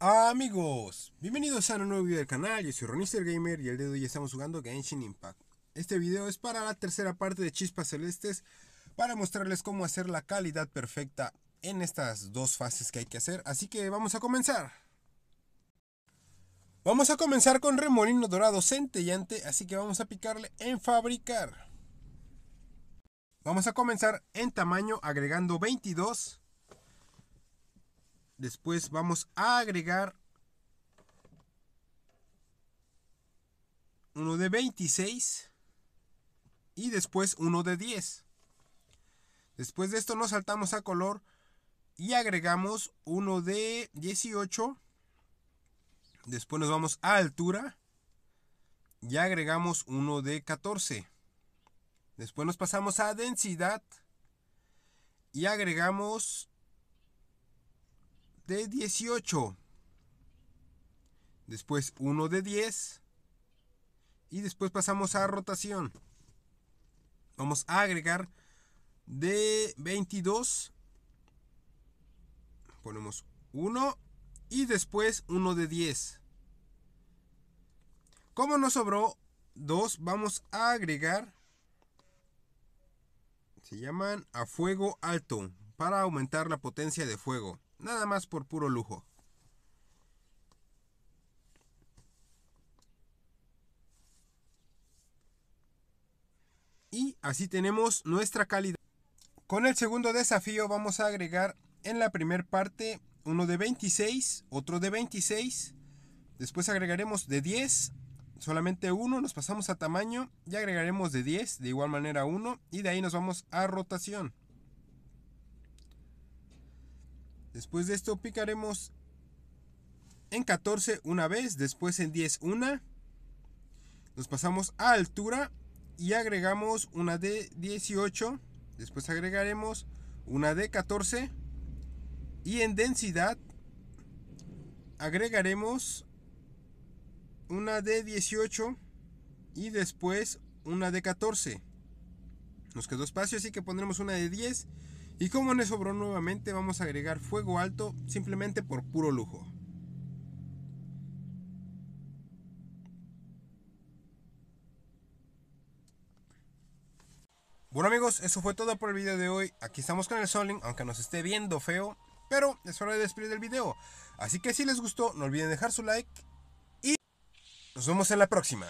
Amigos, bienvenidos a un nuevo video del canal, yo soy Ronister Gamer y el día de hoy estamos jugando Genshin Impact. Este video es para la tercera parte de Chispas Celestes para mostrarles cómo hacer la calidad perfecta en estas dos fases que hay que hacer, así que vamos a comenzar. Vamos a comenzar con remolino dorado centellante, así que vamos a picarle en fabricar. Vamos a comenzar en tamaño agregando 22 Después vamos a agregar uno de 26 y después uno de 10. Después de esto nos saltamos a color y agregamos uno de 18. Después nos vamos a altura y agregamos uno de 14. Después nos pasamos a densidad y agregamos de 18. Después 1 de 10. Y después pasamos a rotación. Vamos a agregar de 22. Ponemos 1 y después 1 de 10. Como nos sobró 2, vamos a agregar. Se llaman a fuego alto para aumentar la potencia de fuego. Nada más por puro lujo. Y así tenemos nuestra calidad. Con el segundo desafío vamos a agregar en la primera parte uno de 26, otro de 26. Después agregaremos de 10, solamente uno, nos pasamos a tamaño y agregaremos de 10, de igual manera uno y de ahí nos vamos a rotación. Después de esto picaremos en 14 una vez, después en 10 una. Nos pasamos a altura y agregamos una de 18, después agregaremos una de 14 y en densidad agregaremos una de 18 y después una de 14. Nos quedó espacio, así que pondremos una de 10 y como eso sobró nuevamente vamos a agregar fuego alto simplemente por puro lujo. Bueno amigos, eso fue todo por el video de hoy. Aquí estamos con el Soling, aunque nos esté viendo feo. Pero es hora de despedir del video. Así que si les gustó, no olviden dejar su like. Y nos vemos en la próxima.